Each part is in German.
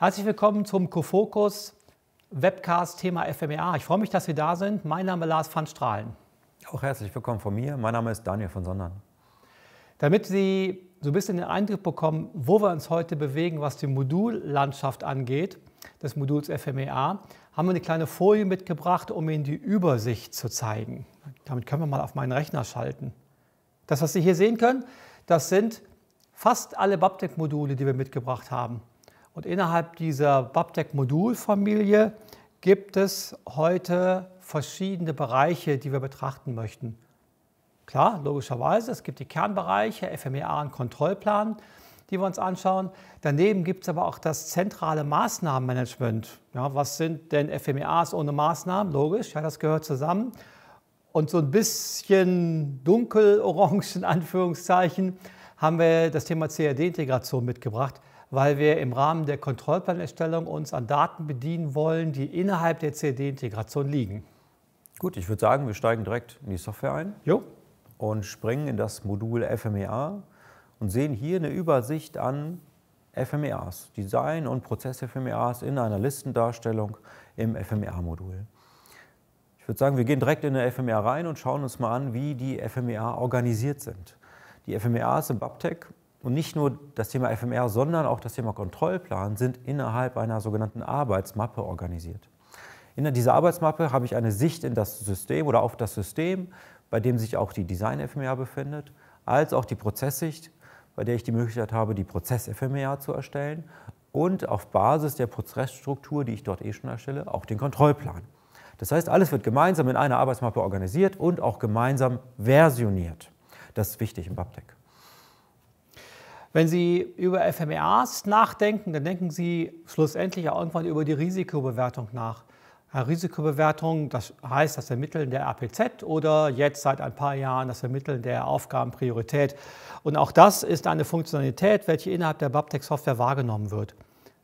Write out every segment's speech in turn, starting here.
Herzlich willkommen zum Kofokus Webcast Thema FMEA. Ich freue mich, dass Sie da sind. Mein Name ist Lars van Strahlen. Auch herzlich willkommen von mir. Mein Name ist Daniel von Sondern. Damit Sie so ein bisschen den Eindruck bekommen, wo wir uns heute bewegen, was die Modullandschaft angeht, des Moduls FMEA, haben wir eine kleine Folie mitgebracht, um Ihnen die Übersicht zu zeigen. Damit können wir mal auf meinen Rechner schalten. Das, was Sie hier sehen können, das sind fast alle Babtec-Module, die wir mitgebracht haben. Und innerhalb dieser BabTech-Modulfamilie gibt es heute verschiedene Bereiche, die wir betrachten möchten. Klar, logischerweise, es gibt die Kernbereiche, FMEA und Kontrollplan, die wir uns anschauen. Daneben gibt es aber auch das zentrale Maßnahmenmanagement. Ja, was sind denn FMEAs ohne Maßnahmen? Logisch, ja, das gehört zusammen. Und so ein bisschen dunkelorange in Anführungszeichen haben wir das Thema CAD-Integration mitgebracht weil wir im Rahmen der Kontrollplanerstellung uns an Daten bedienen wollen, die innerhalb der CAD-Integration liegen. Gut, ich würde sagen, wir steigen direkt in die Software ein jo. und springen in das Modul FMEA und sehen hier eine Übersicht an FMEAs, Design und Prozess-FMEAs in einer Listendarstellung im FMEA-Modul. Ich würde sagen, wir gehen direkt in eine FMEA rein und schauen uns mal an, wie die FMEA organisiert sind. Die FMEAs im BabTech und nicht nur das Thema FMR, sondern auch das Thema Kontrollplan sind innerhalb einer sogenannten Arbeitsmappe organisiert. In dieser Arbeitsmappe habe ich eine Sicht in das System oder auf das System, bei dem sich auch die Design-FMR befindet, als auch die Prozesssicht, bei der ich die Möglichkeit habe, die Prozess-FMR zu erstellen und auf Basis der Prozessstruktur, die ich dort eh schon erstelle, auch den Kontrollplan. Das heißt, alles wird gemeinsam in einer Arbeitsmappe organisiert und auch gemeinsam versioniert. Das ist wichtig im BAPTEC. Wenn Sie über FMEAs nachdenken, dann denken Sie schlussendlich auch irgendwann über die Risikobewertung nach. Risikobewertung, das heißt das Ermitteln der APZ oder jetzt seit ein paar Jahren das Ermitteln der Aufgabenpriorität. Und auch das ist eine Funktionalität, welche innerhalb der Babtec-Software wahrgenommen wird.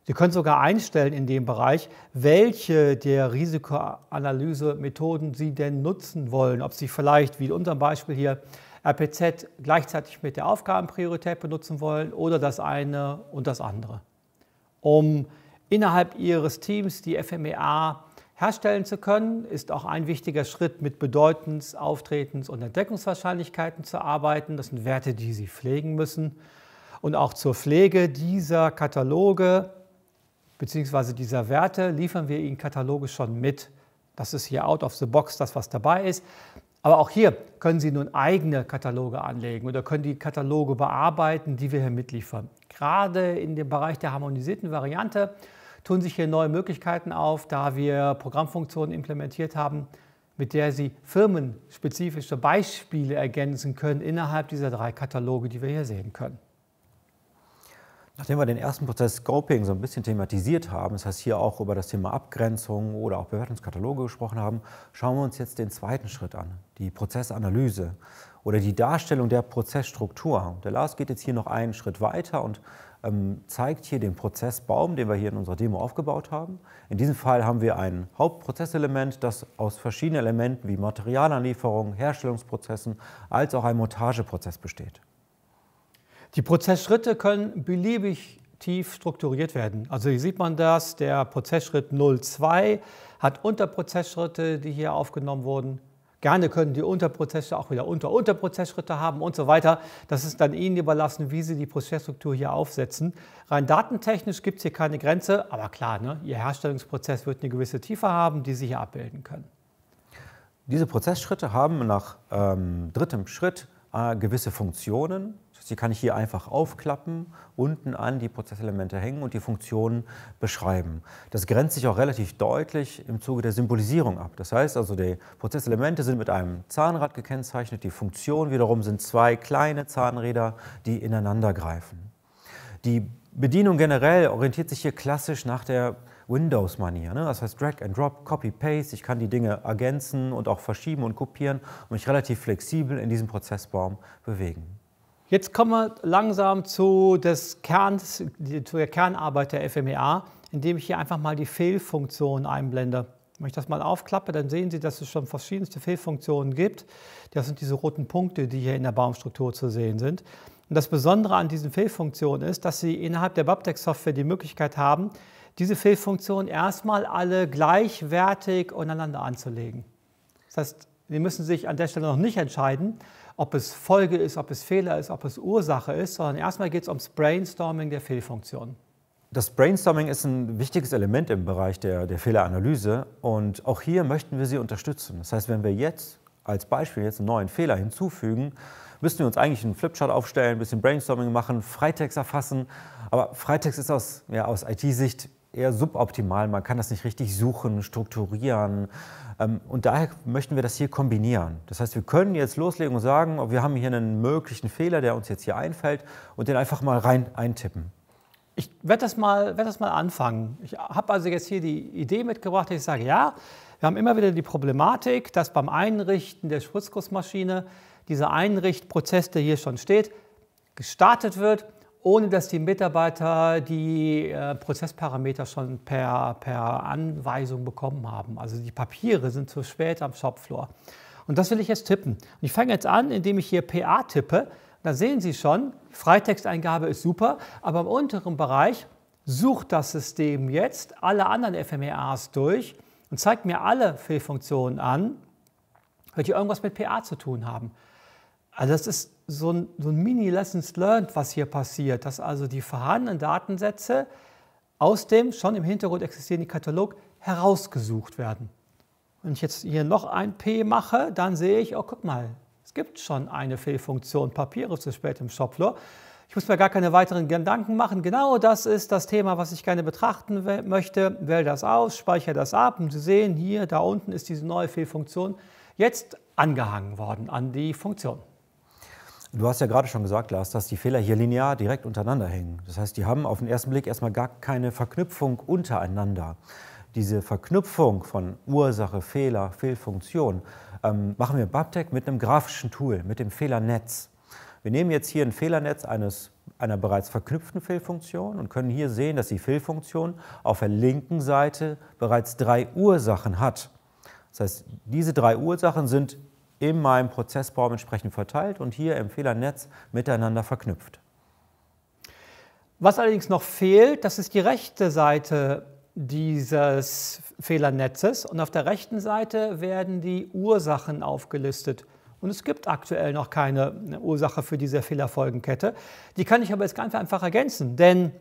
Sie können sogar einstellen in dem Bereich, welche der Risikoanalyse-Methoden Sie denn nutzen wollen. Ob Sie vielleicht, wie in unserem Beispiel hier, RPZ gleichzeitig mit der Aufgabenpriorität benutzen wollen oder das eine und das andere, um innerhalb ihres Teams die FMEA herstellen zu können, ist auch ein wichtiger Schritt, mit Bedeutens, Auftretens und Entdeckungswahrscheinlichkeiten zu arbeiten. Das sind Werte, die Sie pflegen müssen. Und auch zur Pflege dieser Kataloge bzw. dieser Werte liefern wir Ihnen Kataloge schon mit. Das ist hier out of the box das, was dabei ist. Aber auch hier können Sie nun eigene Kataloge anlegen oder können die Kataloge bearbeiten, die wir hier mitliefern. Gerade in dem Bereich der harmonisierten Variante tun sich hier neue Möglichkeiten auf, da wir Programmfunktionen implementiert haben, mit der Sie firmenspezifische Beispiele ergänzen können innerhalb dieser drei Kataloge, die wir hier sehen können. Nachdem wir den ersten Prozess Scoping so ein bisschen thematisiert haben, das heißt hier auch über das Thema Abgrenzung oder auch Bewertungskataloge gesprochen haben, schauen wir uns jetzt den zweiten Schritt an, die Prozessanalyse oder die Darstellung der Prozessstruktur. Der Lars geht jetzt hier noch einen Schritt weiter und ähm, zeigt hier den Prozessbaum, den wir hier in unserer Demo aufgebaut haben. In diesem Fall haben wir ein Hauptprozesselement, das aus verschiedenen Elementen wie Materialanlieferung, Herstellungsprozessen als auch einem Montageprozess besteht. Die Prozessschritte können beliebig tief strukturiert werden. Also hier sieht man das, der Prozessschritt 02 hat Unterprozessschritte, die hier aufgenommen wurden. Gerne können die Unterprozesse auch wieder Unter-Unterprozessschritte haben und so weiter. Das ist dann Ihnen überlassen, wie Sie die Prozessstruktur hier aufsetzen. Rein datentechnisch gibt es hier keine Grenze, aber klar, ne, Ihr Herstellungsprozess wird eine gewisse Tiefe haben, die Sie hier abbilden können. Diese Prozessschritte haben nach ähm, drittem Schritt äh, gewisse Funktionen, Sie kann ich hier einfach aufklappen, unten an die Prozesselemente hängen und die Funktionen beschreiben. Das grenzt sich auch relativ deutlich im Zuge der Symbolisierung ab. Das heißt also, die Prozesselemente sind mit einem Zahnrad gekennzeichnet, die Funktionen wiederum sind zwei kleine Zahnräder, die ineinander greifen. Die Bedienung generell orientiert sich hier klassisch nach der Windows-Manier. Ne? Das heißt Drag and Drop, Copy, Paste. Ich kann die Dinge ergänzen und auch verschieben und kopieren und mich relativ flexibel in diesem Prozessbaum bewegen. Jetzt kommen wir langsam zu, Kern, zu, der Kernarbeit der FMEA, indem ich hier einfach mal die Fehlfunktionen einblende. Wenn ich das mal aufklappe, dann sehen Sie, dass es schon verschiedenste Fehlfunktionen gibt. Das sind diese roten Punkte, die hier in der Baumstruktur zu sehen sind. Und das Besondere an diesen Fehlfunktionen ist, dass Sie innerhalb der Babtex-Software die Möglichkeit haben, diese Fehlfunktionen erstmal alle gleichwertig untereinander anzulegen. Das heißt, Sie müssen sich an der Stelle noch nicht entscheiden, ob es Folge ist, ob es Fehler ist, ob es Ursache ist, sondern erstmal geht es ums Brainstorming der Fehlfunktion. Das Brainstorming ist ein wichtiges Element im Bereich der, der Fehleranalyse und auch hier möchten wir Sie unterstützen. Das heißt, wenn wir jetzt als Beispiel jetzt einen neuen Fehler hinzufügen, müssten wir uns eigentlich einen Flipchart aufstellen, ein bisschen Brainstorming machen, Freitext erfassen. Aber Freitext ist aus, ja, aus IT-Sicht eher suboptimal. Man kann das nicht richtig suchen, strukturieren. Ähm, und daher möchten wir das hier kombinieren. Das heißt, wir können jetzt loslegen und sagen, oh, wir haben hier einen möglichen Fehler, der uns jetzt hier einfällt, und den einfach mal rein eintippen. Ich werde das, mal, werd das mal anfangen. Ich habe also jetzt hier die Idee mitgebracht, dass ich sage, ja, wir haben immer wieder die Problematik, dass beim Einrichten der Spritzgussmaschine dieser Einrichtprozess, der hier schon steht, gestartet wird ohne dass die Mitarbeiter die äh, Prozessparameter schon per, per Anweisung bekommen haben. Also die Papiere sind zu spät am Shopfloor. Und das will ich jetzt tippen. Und ich fange jetzt an, indem ich hier PA tippe. Da sehen Sie schon, Freitexteingabe ist super, aber im unteren Bereich sucht das System jetzt alle anderen FMEAs durch und zeigt mir alle Fehlfunktionen an, welche irgendwas mit PA zu tun haben. Also das ist so ein, so ein Mini-Lessons learned, was hier passiert, dass also die vorhandenen Datensätze aus dem schon im Hintergrund existierenden Katalog herausgesucht werden. Wenn ich jetzt hier noch ein P mache, dann sehe ich, oh guck mal, es gibt schon eine Fehlfunktion Papiere zu spät im Shopfloor. Ich muss mir gar keine weiteren Gedanken machen. Genau das ist das Thema, was ich gerne betrachten möchte. Wähle das aus, speichere das ab und Sie sehen hier, da unten ist diese neue Fehlfunktion jetzt angehangen worden an die Funktion. Du hast ja gerade schon gesagt, Lars, dass die Fehler hier linear direkt untereinander hängen. Das heißt, die haben auf den ersten Blick erstmal gar keine Verknüpfung untereinander. Diese Verknüpfung von Ursache, Fehler, Fehlfunktion ähm, machen wir in Babtec mit einem grafischen Tool, mit dem Fehlernetz. Wir nehmen jetzt hier ein Fehlernetz eines, einer bereits verknüpften Fehlfunktion und können hier sehen, dass die Fehlfunktion auf der linken Seite bereits drei Ursachen hat. Das heißt, diese drei Ursachen sind in meinem Prozessbaum entsprechend verteilt und hier im Fehlernetz miteinander verknüpft. Was allerdings noch fehlt, das ist die rechte Seite dieses Fehlernetzes und auf der rechten Seite werden die Ursachen aufgelistet. Und es gibt aktuell noch keine Ursache für diese Fehlerfolgenkette. Die kann ich aber jetzt ganz einfach ergänzen, denn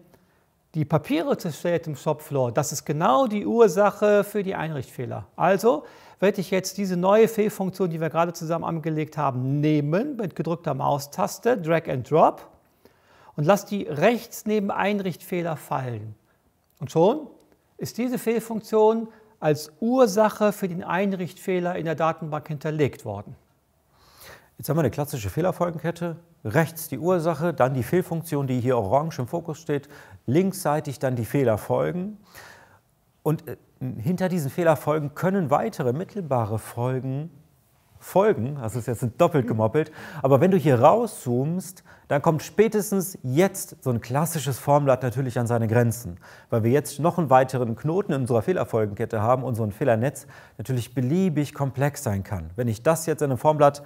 die Papiere zu im Shopfloor, das ist genau die Ursache für die Einrichtfehler. Also werde ich jetzt diese neue Fehlfunktion, die wir gerade zusammen angelegt haben, nehmen mit gedrückter Maustaste, Drag and Drop und lasse die rechts neben Einrichtfehler fallen. Und schon ist diese Fehlfunktion als Ursache für den Einrichtfehler in der Datenbank hinterlegt worden. Jetzt haben wir eine klassische Fehlerfolgenkette. Rechts die Ursache, dann die Fehlfunktion, die hier orange im Fokus steht, linksseitig dann die Fehlerfolgen. Und äh, hinter diesen Fehlerfolgen können weitere mittelbare Folgen folgen. Das also ist jetzt doppelt gemoppelt. Aber wenn du hier rauszoomst, dann kommt spätestens jetzt so ein klassisches Formblatt natürlich an seine Grenzen, weil wir jetzt noch einen weiteren Knoten in unserer Fehlerfolgenkette haben und so ein Fehlernetz natürlich beliebig komplex sein kann. Wenn ich das jetzt in einem Formblatt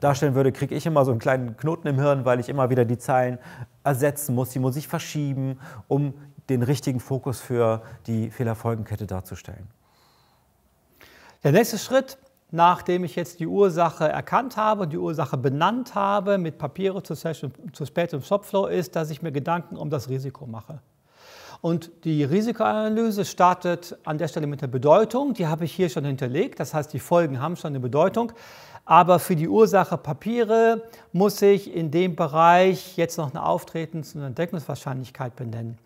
darstellen würde, kriege ich immer so einen kleinen Knoten im Hirn, weil ich immer wieder die Zeilen ersetzen muss. Die muss ich verschieben, um den richtigen Fokus für die Fehlerfolgenkette darzustellen. Der nächste Schritt, nachdem ich jetzt die Ursache erkannt habe und die Ursache benannt habe mit Papiere zu, zu spät im Shopflow, ist, dass ich mir Gedanken um das Risiko mache. Und die Risikoanalyse startet an der Stelle mit der Bedeutung. Die habe ich hier schon hinterlegt. Das heißt, die Folgen haben schon eine Bedeutung. Aber für die Ursache Papiere muss ich in dem Bereich jetzt noch eine Auftretens- und Entdeckungswahrscheinlichkeit benennen.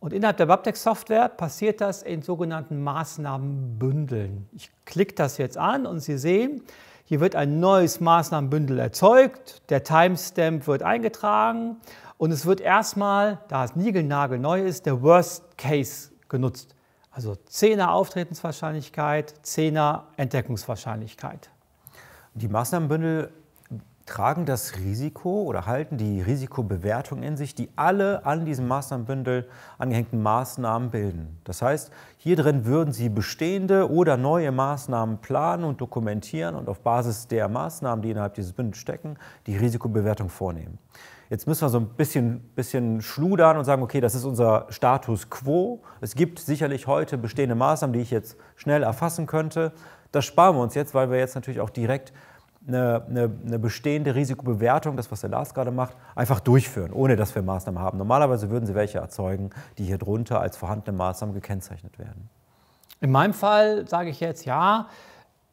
Und innerhalb der Webtext-Software passiert das in sogenannten Maßnahmenbündeln. Ich klicke das jetzt an und Sie sehen, hier wird ein neues Maßnahmenbündel erzeugt, der Timestamp wird eingetragen und es wird erstmal, da es niegelnagelneu ist, der Worst Case genutzt. Also 10er Auftretenswahrscheinlichkeit, 10er Entdeckungswahrscheinlichkeit. Die Maßnahmenbündel tragen das Risiko oder halten die Risikobewertung in sich, die alle an diesem Maßnahmenbündel angehängten Maßnahmen bilden. Das heißt, hier drin würden Sie bestehende oder neue Maßnahmen planen und dokumentieren und auf Basis der Maßnahmen, die innerhalb dieses Bündels stecken, die Risikobewertung vornehmen. Jetzt müssen wir so ein bisschen, bisschen schludern und sagen, okay, das ist unser Status quo. Es gibt sicherlich heute bestehende Maßnahmen, die ich jetzt schnell erfassen könnte. Das sparen wir uns jetzt, weil wir jetzt natürlich auch direkt eine, eine, eine, bestehende Risikobewertung, das was der Lars gerade macht, einfach durchführen, ohne dass wir Maßnahmen haben. Normalerweise würden sie welche erzeugen, die hier drunter als vorhandene Maßnahmen gekennzeichnet werden. In meinem Fall sage ich jetzt ja,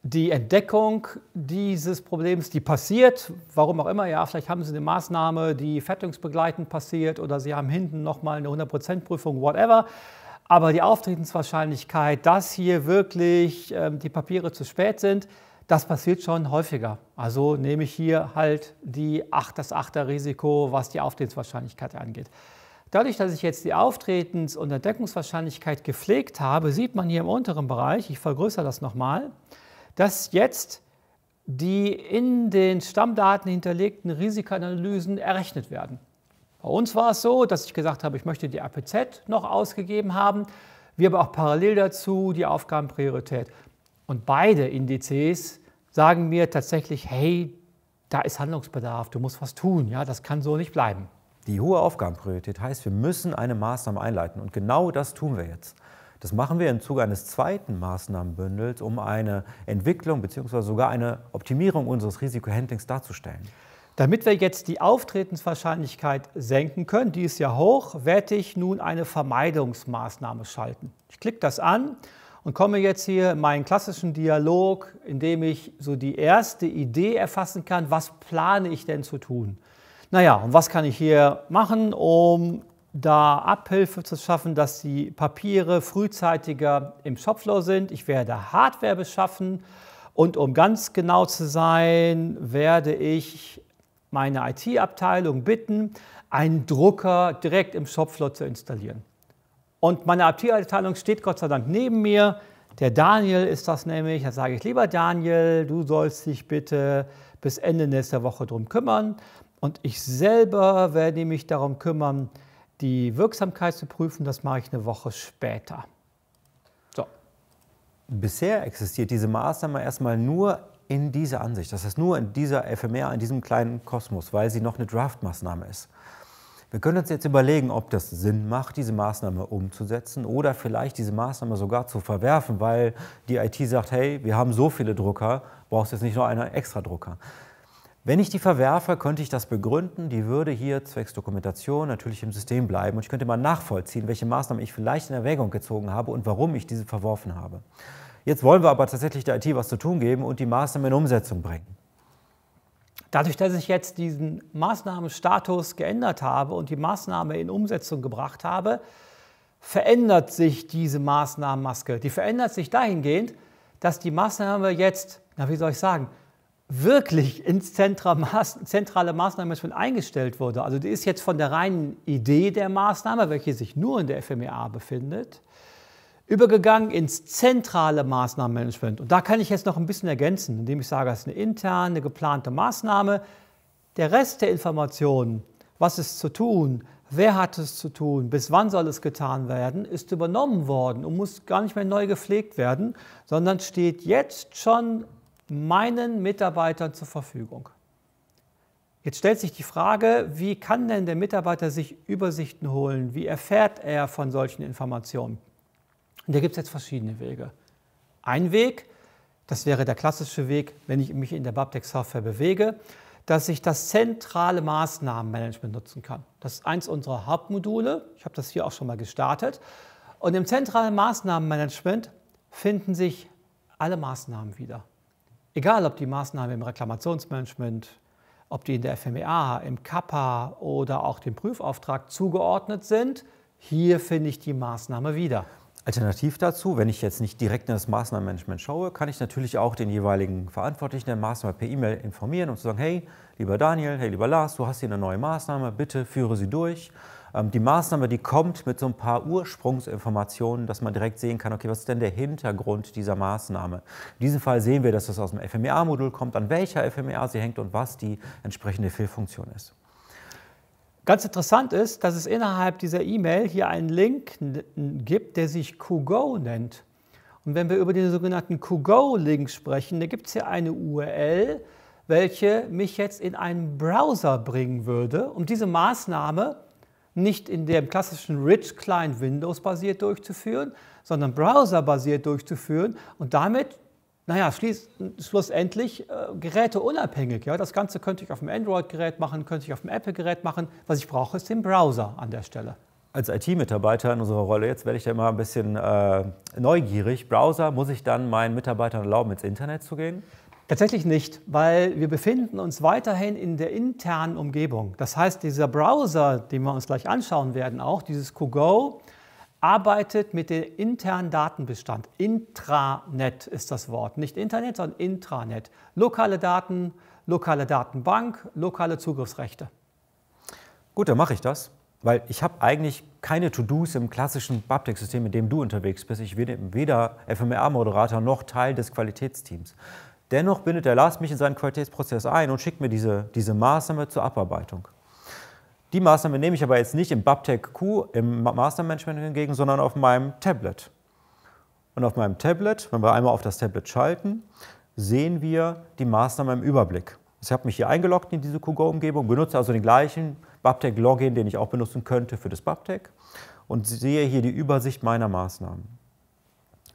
die Entdeckung dieses Problems, die passiert, warum auch immer, ja, vielleicht haben Sie eine Maßnahme, die fettungsbegleitend passiert oder Sie haben hinten nochmal eine 100%-Prüfung, whatever. Aber die Auftretenswahrscheinlichkeit, dass hier wirklich ähm, die Papiere zu spät sind, das passiert schon häufiger. Also nehme ich hier halt die 8, das 8er Risiko, was die Auftretenswahrscheinlichkeit angeht. Dadurch, dass ich jetzt die Auftretens- und Entdeckungswahrscheinlichkeit gepflegt habe, sieht man hier im unteren Bereich, ich vergrößere das nochmal, dass jetzt die in den Stammdaten hinterlegten Risikoanalysen errechnet werden. Bei uns war es so, dass ich gesagt habe, ich möchte die APZ noch ausgegeben haben, wir aber auch parallel dazu die Aufgabenpriorität. Und beide Indizes sagen mir tatsächlich, hey, da ist Handlungsbedarf, du musst was tun, ja, das kann so nicht bleiben. Die hohe Aufgabenpriorität heißt, wir müssen eine Maßnahme einleiten und genau das tun wir jetzt. Das machen wir im Zuge eines zweiten Maßnahmenbündels, um eine Entwicklung bzw. sogar eine Optimierung unseres Risikohandlings darzustellen. Damit wir jetzt die Auftretenswahrscheinlichkeit senken können, die ist ja hoch, werde ich nun eine Vermeidungsmaßnahme schalten. Ich klicke das an und komme jetzt hier in meinen klassischen Dialog, in dem ich so die erste Idee erfassen kann, was plane ich denn zu tun. Naja, und was kann ich hier machen, um da Abhilfe zu schaffen, dass die Papiere frühzeitiger im Shopfloor sind. Ich werde Hardware beschaffen und um ganz genau zu sein, werde ich meine IT-Abteilung bitten, einen Drucker direkt im Shopfloor zu installieren. Und meine IT-Abteilung steht Gott sei Dank neben mir. Der Daniel ist das nämlich. Da sage ich, lieber Daniel, du sollst dich bitte bis Ende nächster Woche darum kümmern. Und ich selber werde mich darum kümmern, die Wirksamkeit zu prüfen. Das mache ich eine Woche später. So. Bisher existiert diese Maßnahme erstmal nur in dieser Ansicht. Das heißt nur in dieser FMR, in diesem kleinen Kosmos, weil sie noch eine Draftmaßnahme ist. Wir können uns jetzt überlegen, ob das Sinn macht, diese Maßnahme umzusetzen oder vielleicht diese Maßnahme sogar zu verwerfen, weil die IT sagt, hey, wir haben so viele Drucker, brauchst jetzt nicht nur einen extra Drucker. Wenn ich die verwerfe, könnte ich das begründen. Die würde hier zwecks Dokumentation natürlich im System bleiben und ich könnte mal nachvollziehen, welche Maßnahmen ich vielleicht in Erwägung gezogen habe und warum ich diese verworfen habe. Jetzt wollen wir aber tatsächlich der IT was zu tun geben und die Maßnahmen in Umsetzung bringen. Dadurch, dass ich jetzt diesen Maßnahmenstatus geändert habe und die Maßnahme in Umsetzung gebracht habe, verändert sich diese Maßnahmenmaske. Die verändert sich dahingehend, dass die Maßnahme jetzt, na wie soll ich sagen, wirklich ins zentrale Maßnahmenmanagement eingestellt wurde. Also die ist jetzt von der reinen Idee der Maßnahme, welche sich nur in der FMEA befindet, übergegangen ins zentrale Maßnahmenmanagement. Und da kann ich jetzt noch ein bisschen ergänzen, indem ich sage, es ist eine interne, geplante Maßnahme. Der Rest der Informationen, was ist zu tun, wer hat es zu tun, bis wann soll es getan werden, ist übernommen worden und muss gar nicht mehr neu gepflegt werden, sondern steht jetzt schon meinen Mitarbeitern zur Verfügung. Jetzt stellt sich die Frage, wie kann denn der Mitarbeiter sich Übersichten holen? Wie erfährt er von solchen Informationen? Und da gibt es jetzt verschiedene Wege. Ein Weg, das wäre der klassische Weg, wenn ich mich in der Babtec-Software bewege, dass ich das zentrale Maßnahmenmanagement nutzen kann. Das ist eins unserer Hauptmodule. Ich habe das hier auch schon mal gestartet. Und im zentralen Maßnahmenmanagement finden sich alle Maßnahmen wieder. Egal, ob die Maßnahmen im Reklamationsmanagement, ob die in der FMEA, im Kappa oder auch dem Prüfauftrag zugeordnet sind, hier finde ich die Maßnahme wieder. Alternativ dazu, wenn ich jetzt nicht direkt in das Maßnahmenmanagement schaue, kann ich natürlich auch den jeweiligen Verantwortlichen der Maßnahme per E-Mail informieren und zu sagen, hey, lieber Daniel, hey, lieber Lars, du hast hier eine neue Maßnahme, bitte führe sie durch. Ähm, die Maßnahme, die kommt mit so ein paar Ursprungsinformationen, dass man direkt sehen kann, okay, was ist denn der Hintergrund dieser Maßnahme? In diesem Fall sehen wir, dass das aus dem FMEA-Modul kommt, an welcher FMEA sie hängt und was die entsprechende Fehlfunktion ist. Ganz interessant ist, dass es innerhalb dieser E-Mail hier einen Link gibt, der sich QGO nennt. Und wenn wir über den sogenannten QGO-Link sprechen, da gibt es hier eine URL, welche mich jetzt in einen Browser bringen würde, um diese Maßnahme nicht in dem klassischen Rich Client Windows basiert durchzuführen, sondern Browser basiert durchzuführen und damit naja, schlussendlich äh, geräteunabhängig. Ja? Das Ganze könnte ich auf dem Android-Gerät machen, könnte ich auf dem Apple-Gerät machen. Was ich brauche, ist den Browser an der Stelle. Als IT-Mitarbeiter in unserer Rolle, jetzt werde ich da immer ein bisschen äh, neugierig. Browser, muss ich dann meinen Mitarbeitern erlauben, ins Internet zu gehen? Tatsächlich nicht, weil wir befinden uns weiterhin in der internen Umgebung. Das heißt, dieser Browser, den wir uns gleich anschauen werden, auch dieses QGO, arbeitet mit dem internen Datenbestand. Intranet ist das Wort. Nicht Internet, sondern Intranet. Lokale Daten, lokale Datenbank, lokale Zugriffsrechte. Gut, dann mache ich das, weil ich habe eigentlich keine To-Dos im klassischen Babtex-System, in dem du unterwegs bist. Ich bin weder FMR-Moderator noch Teil des Qualitätsteams. Dennoch bindet der Lars mich in seinen Qualitätsprozess ein und schickt mir diese, diese Maßnahme zur Abarbeitung. Die Maßnahme nehme ich aber jetzt nicht im Babtec Q, im Mastermanagement hingegen, sondern auf meinem Tablet. Und auf meinem Tablet, wenn wir einmal auf das Tablet schalten, sehen wir die Maßnahme im Überblick. Ich habe mich hier eingeloggt in diese QGO-Umgebung, benutze also den gleichen babtec login den ich auch benutzen könnte für das Babtec und sehe hier die Übersicht meiner Maßnahmen.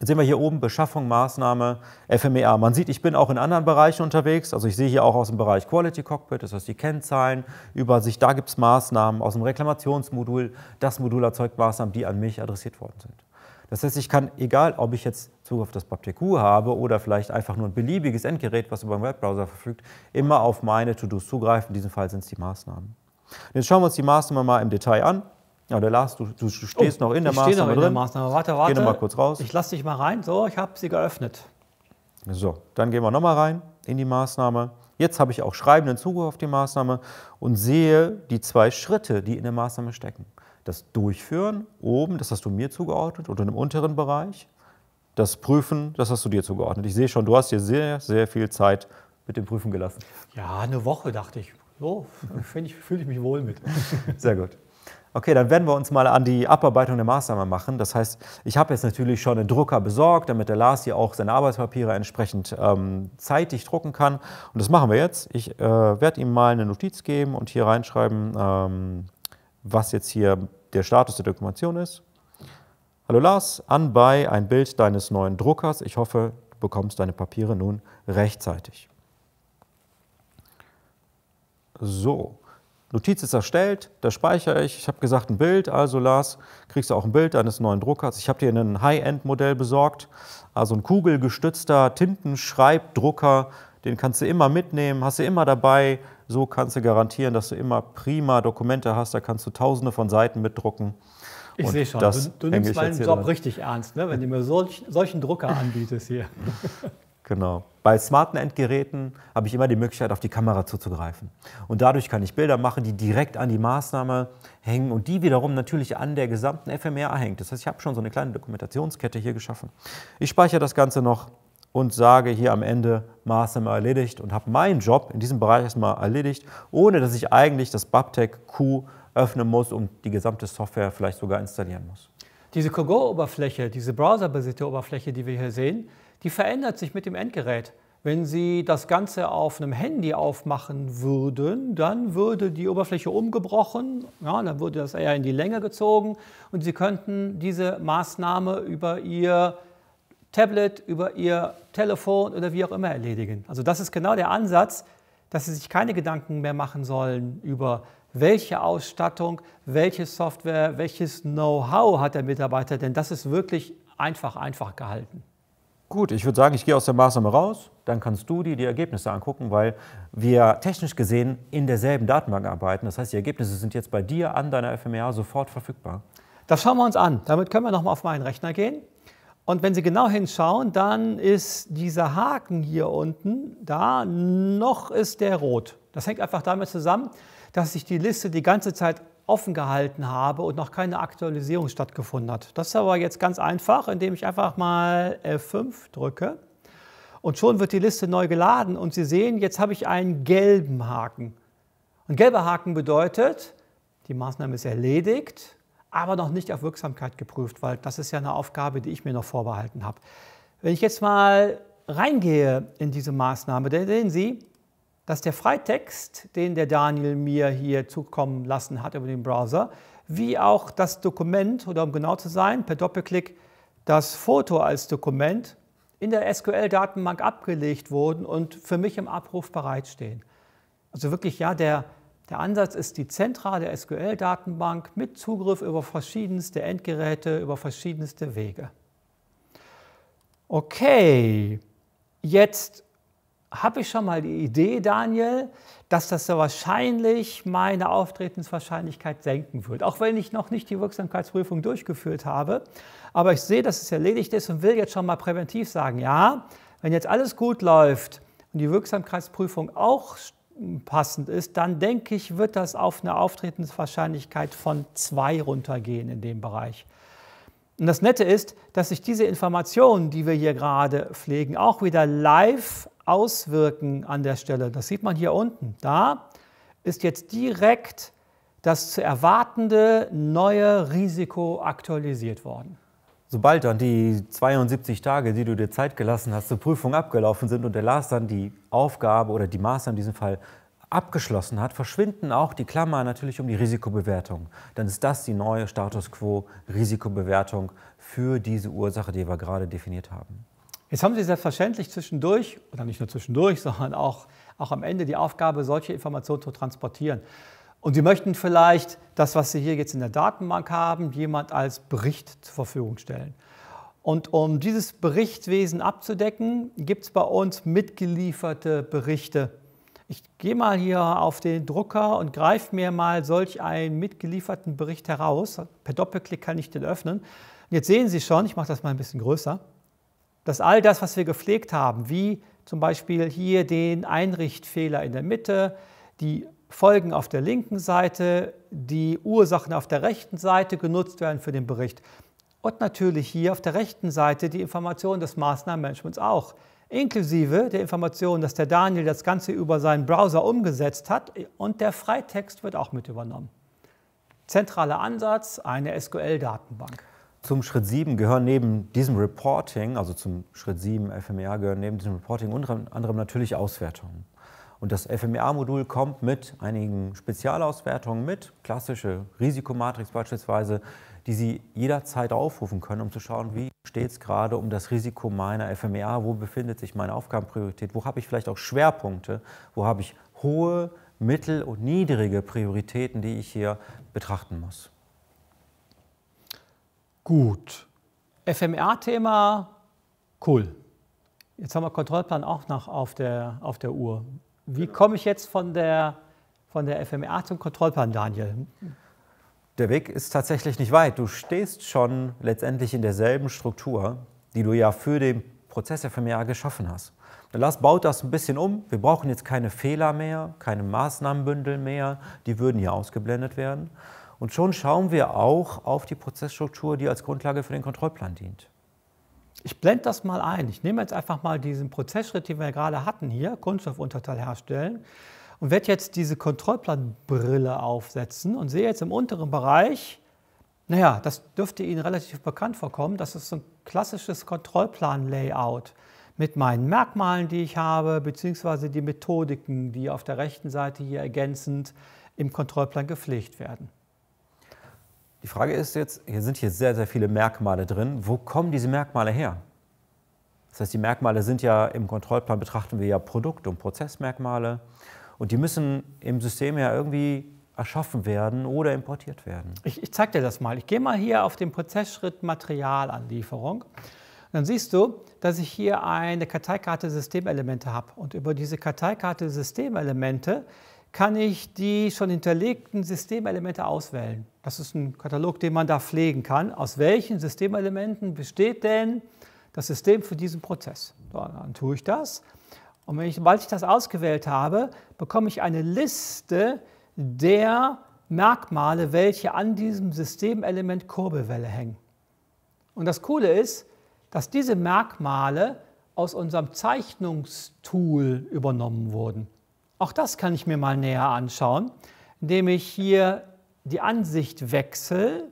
Jetzt sehen wir hier oben Beschaffung, Maßnahme, FMEA. Man sieht, ich bin auch in anderen Bereichen unterwegs. Also ich sehe hier auch aus dem Bereich Quality Cockpit, das heißt die Kennzahlen, Übersicht, da gibt es Maßnahmen aus dem Reklamationsmodul. Das Modul erzeugt Maßnahmen, die an mich adressiert worden sind. Das heißt, ich kann, egal ob ich jetzt Zugriff auf das PubTQ habe oder vielleicht einfach nur ein beliebiges Endgerät, was über den Webbrowser verfügt, immer auf meine To-Dos zugreifen. In diesem Fall sind es die Maßnahmen. Und jetzt schauen wir uns die Maßnahmen mal im Detail an. Ja, der Lars, du, du stehst oh, noch in der Maßnahme. Ich stehe noch in der Maßnahme. Warte, warte. Geh noch mal kurz raus. Ich lasse dich mal rein. So, ich habe sie geöffnet. So, dann gehen wir nochmal rein in die Maßnahme. Jetzt habe ich auch schreibenden Zugriff auf die Maßnahme und sehe die zwei Schritte, die in der Maßnahme stecken. Das Durchführen oben, das hast du mir zugeordnet, oder im unteren Bereich. Das Prüfen, das hast du dir zugeordnet. Ich sehe schon, du hast dir sehr, sehr viel Zeit mit dem Prüfen gelassen. Ja, eine Woche, dachte ich. So, fühle ich mich wohl mit. Sehr gut. Okay, dann werden wir uns mal an die Abarbeitung der Maßnahme machen. Das heißt, ich habe jetzt natürlich schon einen Drucker besorgt, damit der Lars hier auch seine Arbeitspapiere entsprechend ähm, zeitig drucken kann. Und das machen wir jetzt. Ich äh, werde ihm mal eine Notiz geben und hier reinschreiben, ähm, was jetzt hier der Status der Dokumentation ist. Hallo Lars, anbei ein Bild deines neuen Druckers. Ich hoffe, du bekommst deine Papiere nun rechtzeitig. So, Notiz ist erstellt, da speichere ich. Ich habe gesagt, ein Bild, also Lars, kriegst du auch ein Bild deines neuen Druckers. Ich habe dir ein High-End-Modell besorgt, also ein kugelgestützter Tintenschreibdrucker, den kannst du immer mitnehmen, hast du immer dabei. So kannst du garantieren, dass du immer prima Dokumente hast, da kannst du tausende von Seiten mitdrucken. Ich sehe schon, du, du nimmst meinen Job richtig ernst, ne? wenn du mir solch, solchen Drucker anbietest hier. Genau. Bei smarten Endgeräten habe ich immer die Möglichkeit, auf die Kamera zuzugreifen. Und dadurch kann ich Bilder machen, die direkt an die Maßnahme hängen und die wiederum natürlich an der gesamten FMR hängt. Das heißt, ich habe schon so eine kleine Dokumentationskette hier geschaffen. Ich speichere das Ganze noch und sage hier am Ende Maßnahme erledigt und habe meinen Job in diesem Bereich erstmal erledigt, ohne dass ich eigentlich das Babtec Q öffnen muss und die gesamte Software vielleicht sogar installieren muss. Diese Kogo-Oberfläche, diese browserbasierte Oberfläche, die wir hier sehen, die verändert sich mit dem Endgerät. Wenn Sie das Ganze auf einem Handy aufmachen würden, dann würde die Oberfläche umgebrochen, ja, dann würde das eher in die Länge gezogen und Sie könnten diese Maßnahme über Ihr Tablet, über Ihr Telefon oder wie auch immer erledigen. Also das ist genau der Ansatz, dass Sie sich keine Gedanken mehr machen sollen über welche Ausstattung, welche Software, welches Know-how hat der Mitarbeiter, denn das ist wirklich einfach, einfach gehalten. Gut, ich würde sagen, ich gehe aus der Maßnahme raus, dann kannst du dir die Ergebnisse angucken, weil wir technisch gesehen in derselben Datenbank arbeiten. Das heißt, die Ergebnisse sind jetzt bei dir an deiner FMEA sofort verfügbar. Das schauen wir uns an. Damit können wir nochmal auf meinen Rechner gehen. Und wenn Sie genau hinschauen, dann ist dieser Haken hier unten, da noch ist der rot. Das hängt einfach damit zusammen, dass sich die Liste die ganze Zeit offen gehalten habe und noch keine Aktualisierung stattgefunden hat. Das ist aber jetzt ganz einfach, indem ich einfach mal F5 drücke und schon wird die Liste neu geladen und Sie sehen, jetzt habe ich einen gelben Haken. Und gelber Haken bedeutet, die Maßnahme ist erledigt, aber noch nicht auf Wirksamkeit geprüft, weil das ist ja eine Aufgabe, die ich mir noch vorbehalten habe. Wenn ich jetzt mal reingehe in diese Maßnahme, dann sehen Sie, dass der Freitext, den der Daniel mir hier zukommen lassen hat über den Browser, wie auch das Dokument oder um genau zu sein, per Doppelklick das Foto als Dokument in der SQL-Datenbank abgelegt wurden und für mich im Abruf bereitstehen. Also wirklich, ja, der, der Ansatz ist die zentrale SQL-Datenbank mit Zugriff über verschiedenste Endgeräte, über verschiedenste Wege. Okay, jetzt habe ich schon mal die Idee, Daniel, dass das so wahrscheinlich meine Auftretenswahrscheinlichkeit senken wird. Auch wenn ich noch nicht die Wirksamkeitsprüfung durchgeführt habe. Aber ich sehe, dass es erledigt ist und will jetzt schon mal präventiv sagen, ja, wenn jetzt alles gut läuft und die Wirksamkeitsprüfung auch passend ist, dann denke ich, wird das auf eine Auftretenswahrscheinlichkeit von zwei runtergehen in dem Bereich. Und das Nette ist, dass ich diese Informationen, die wir hier gerade pflegen, auch wieder live auswirken an der Stelle. Das sieht man hier unten. Da ist jetzt direkt das zu erwartende neue Risiko aktualisiert worden. Sobald dann die 72 Tage, die du dir Zeit gelassen hast, zur Prüfung abgelaufen sind und der Lars dann die Aufgabe oder die Maße in diesem Fall abgeschlossen hat, verschwinden auch die Klammer natürlich um die Risikobewertung. Dann ist das die neue Status quo Risikobewertung für diese Ursache, die wir gerade definiert haben. Jetzt haben Sie selbstverständlich zwischendurch, oder nicht nur zwischendurch, sondern auch, auch am Ende die Aufgabe, solche Informationen zu transportieren. Und Sie möchten vielleicht das, was Sie hier jetzt in der Datenbank haben, jemand als Bericht zur Verfügung stellen. Und um dieses Berichtwesen abzudecken, gibt es bei uns mitgelieferte Berichte. Ich gehe mal hier auf den Drucker und greife mir mal solch einen mitgelieferten Bericht heraus. Per Doppelklick kann ich den öffnen. Und jetzt sehen Sie schon, ich mache das mal ein bisschen größer dass all das, was wir gepflegt haben, wie zum Beispiel hier den Einrichtfehler in der Mitte, die Folgen auf der linken Seite, die Ursachen auf der rechten Seite genutzt werden für den Bericht. Und natürlich hier auf der rechten Seite die Informationen des Maßnahmenmanagements auch, inklusive der Information, dass der Daniel das Ganze über seinen Browser umgesetzt hat und der Freitext wird auch mit übernommen. Zentraler Ansatz, eine SQL-Datenbank. Zum Schritt 7 gehören neben diesem Reporting, also zum Schritt 7 FMEA, gehören neben diesem Reporting unter anderem natürlich Auswertungen. Und das FMEA-Modul kommt mit einigen Spezialauswertungen mit, klassische Risikomatrix beispielsweise, die Sie jederzeit aufrufen können, um zu schauen, wie steht es gerade um das Risiko meiner FMEA, wo befindet sich meine Aufgabenpriorität, wo habe ich vielleicht auch Schwerpunkte, wo habe ich hohe, mittel- und niedrige Prioritäten, die ich hier betrachten muss. Gut. FMR-Thema, cool. Jetzt haben wir Kontrollplan auch noch auf der, auf der Uhr. Wie genau. komme ich jetzt von der, von der FMR zum Kontrollplan, Daniel? Der Weg ist tatsächlich nicht weit. Du stehst schon letztendlich in derselben Struktur, die du ja für den Prozess FMR geschaffen hast. Der Lars baut das ein bisschen um. Wir brauchen jetzt keine Fehler mehr, keine Maßnahmenbündel mehr. Die würden ja ausgeblendet werden, und schon schauen wir auch auf die Prozessstruktur, die als Grundlage für den Kontrollplan dient. Ich blende das mal ein. Ich nehme jetzt einfach mal diesen Prozessschritt, den wir gerade hatten hier, Kunststoffunterteil herstellen, und werde jetzt diese Kontrollplanbrille aufsetzen und sehe jetzt im unteren Bereich, naja, das dürfte Ihnen relativ bekannt vorkommen, das ist so ein klassisches Kontrollplan-Layout mit meinen Merkmalen, die ich habe, beziehungsweise die Methodiken, die auf der rechten Seite hier ergänzend im Kontrollplan gepflegt werden. Die Frage ist jetzt, hier sind hier sehr, sehr viele Merkmale drin. Wo kommen diese Merkmale her? Das heißt, die Merkmale sind ja im Kontrollplan betrachten wir ja Produkt- und Prozessmerkmale und die müssen im System ja irgendwie erschaffen werden oder importiert werden. Ich, ich zeige dir das mal. Ich gehe mal hier auf den Prozessschritt Materialanlieferung. Dann siehst du, dass ich hier eine Karteikarte Systemelemente habe. Und über diese Karteikarte Systemelemente kann ich die schon hinterlegten Systemelemente auswählen. Das ist ein Katalog, den man da pflegen kann. Aus welchen Systemelementen besteht denn das System für diesen Prozess? Dann tue ich das. Und wenn ich, sobald ich das ausgewählt habe, bekomme ich eine Liste der Merkmale, welche an diesem Systemelement Kurbelwelle hängen. Und das Coole ist, dass diese Merkmale aus unserem Zeichnungstool übernommen wurden. Auch das kann ich mir mal näher anschauen, indem ich hier die Ansicht wechsle,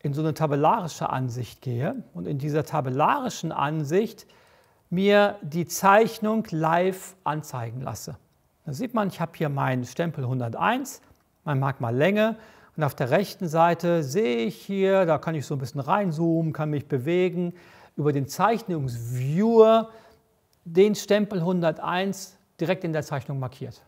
in so eine tabellarische Ansicht gehe und in dieser tabellarischen Ansicht mir die Zeichnung live anzeigen lasse. Da sieht man, ich habe hier meinen Stempel 101, mein Magma Länge und auf der rechten Seite sehe ich hier, da kann ich so ein bisschen reinzoomen, kann mich bewegen, über den Zeichnungsviewer den Stempel 101 direkt in der Zeichnung markiert.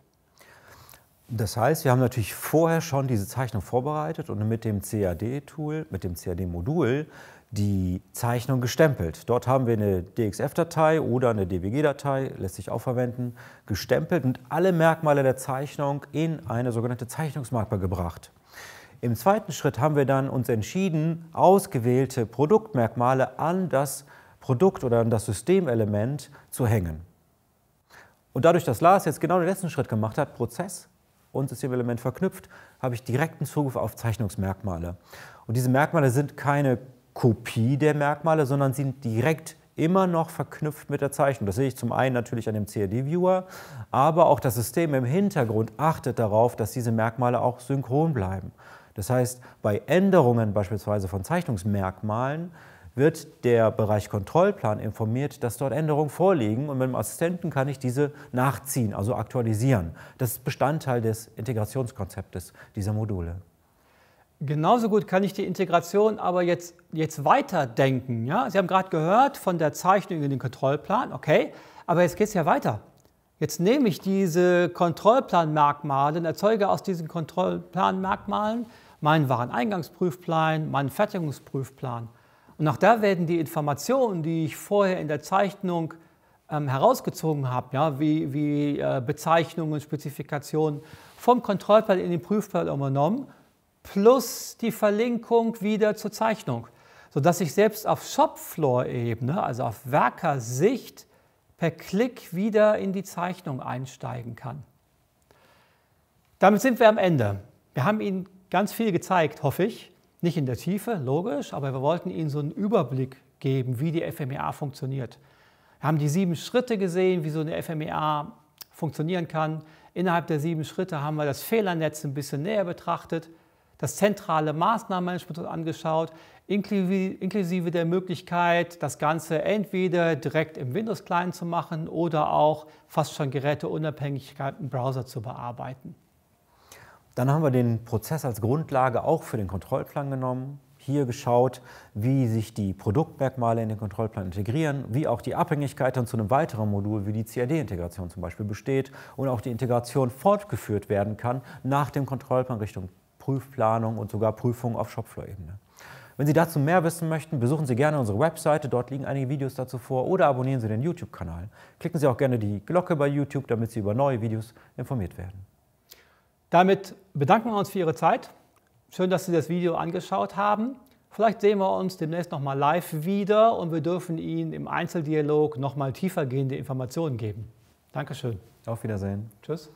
Das heißt, wir haben natürlich vorher schon diese Zeichnung vorbereitet und mit dem CAD-Tool, mit dem CAD-Modul die Zeichnung gestempelt. Dort haben wir eine DXF-Datei oder eine DWG-Datei, lässt sich auch verwenden, gestempelt und alle Merkmale der Zeichnung in eine sogenannte Zeichnungsmarke gebracht. Im zweiten Schritt haben wir dann uns entschieden, ausgewählte Produktmerkmale an das Produkt oder an das Systemelement zu hängen. Und dadurch, dass Lars jetzt genau den letzten Schritt gemacht hat, Prozess und Systemelement verknüpft, habe ich direkten Zugriff auf Zeichnungsmerkmale. Und diese Merkmale sind keine Kopie der Merkmale, sondern sind direkt immer noch verknüpft mit der Zeichnung. Das sehe ich zum einen natürlich an dem CAD-Viewer, aber auch das System im Hintergrund achtet darauf, dass diese Merkmale auch synchron bleiben. Das heißt, bei Änderungen beispielsweise von Zeichnungsmerkmalen wird der Bereich Kontrollplan informiert, dass dort Änderungen vorliegen und mit dem Assistenten kann ich diese nachziehen, also aktualisieren. Das ist Bestandteil des Integrationskonzeptes dieser Module. Genauso gut kann ich die Integration aber jetzt, jetzt weiterdenken. Ja? Sie haben gerade gehört von der Zeichnung in den Kontrollplan, okay, aber jetzt geht es ja weiter. Jetzt nehme ich diese Kontrollplanmerkmale und erzeuge aus diesen Kontrollplanmerkmalen meinen Wareneingangsprüfplan, meinen Fertigungsprüfplan. Und auch da werden die Informationen, die ich vorher in der Zeichnung ähm, herausgezogen habe, ja, wie, wie äh, Bezeichnungen, Spezifikationen, vom Kontrollplan in den Prüfplan übernommen, plus die Verlinkung wieder zur Zeichnung, sodass ich selbst auf Shopfloor-Ebene, also auf Werkersicht, per Klick wieder in die Zeichnung einsteigen kann. Damit sind wir am Ende. Wir haben Ihnen ganz viel gezeigt, hoffe ich. Nicht in der Tiefe, logisch, aber wir wollten Ihnen so einen Überblick geben, wie die FMEA funktioniert. Wir haben die sieben Schritte gesehen, wie so eine FMEA funktionieren kann. Innerhalb der sieben Schritte haben wir das Fehlernetz ein bisschen näher betrachtet, das zentrale Maßnahmenmanagement angeschaut, inklusive der Möglichkeit, das Ganze entweder direkt im Windows-Client zu machen oder auch fast schon geräteunabhängig im Browser zu bearbeiten. Dann haben wir den Prozess als Grundlage auch für den Kontrollplan genommen, hier geschaut, wie sich die Produktmerkmale in den Kontrollplan integrieren, wie auch die Abhängigkeit dann zu einem weiteren Modul wie die CAD-Integration zum Beispiel besteht und auch die Integration fortgeführt werden kann nach dem Kontrollplan Richtung Prüfplanung und sogar Prüfung auf Shopfloor-Ebene. Wenn Sie dazu mehr wissen möchten, besuchen Sie gerne unsere Webseite, dort liegen einige Videos dazu vor oder abonnieren Sie den YouTube-Kanal. Klicken Sie auch gerne die Glocke bei YouTube, damit Sie über neue Videos informiert werden. Damit bedanken wir uns für Ihre Zeit. Schön, dass Sie das Video angeschaut haben. Vielleicht sehen wir uns demnächst nochmal live wieder und wir dürfen Ihnen im Einzeldialog nochmal tiefergehende Informationen geben. Dankeschön. Auf Wiedersehen. Tschüss.